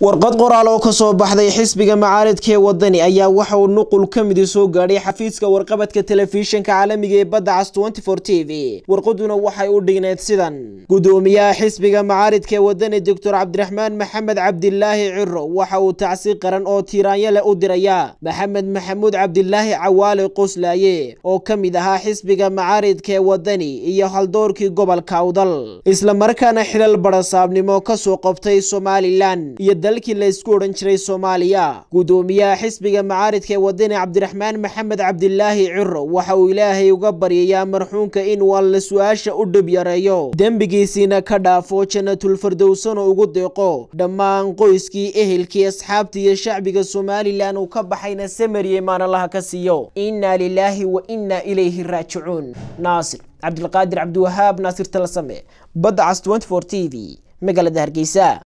warqad qoraal oo kasoo baxday xisbiga macaaridka ee wadani ayaa waxa uu nuqul ka midi soo gaadhay xafiiska warqabadka telefishinka caalamiga ee badda cas t v warqaduna waxay u dhigneed sidan gudoomiyaha xisbiga macaaridka ee wadani doctor cabdiraxmaan maxamed cabdilaahi ciro waxa uu tacsi qaran oo tiiraanyo leh u diraya maxamed maxamuud cabdilaahi cawaale qoslaaye oo ka mid ahaa xisbiga macaaridka ee wadani iyo haldoorkii gobolka awdal isla markaana xilal barasaabnimo kasoo qabtay somalilan iyo dalkii la odhan jiray soomaaliya gudoomiyaha xisbiga macaaridka ee wadani cabdiraxmaan maxamed cabdilaahi ciro waxa uu ilaahay uga baryayaa marxuumka in waalna su-aasha u dhib yareeyo dembigiisiina ka dhaafo janatulfardowsana ugu deeqo dhammaan qoyskii ehelkii asxaabta iyo shacbiga somalilan uu ka baxayna samariye maanalaha ka siiyo inna lilaahi wa inna ilayhi raajicuun naasir cabdilqaadir cabdiwahaab naasir talasame badcas t v magaalada hargeysa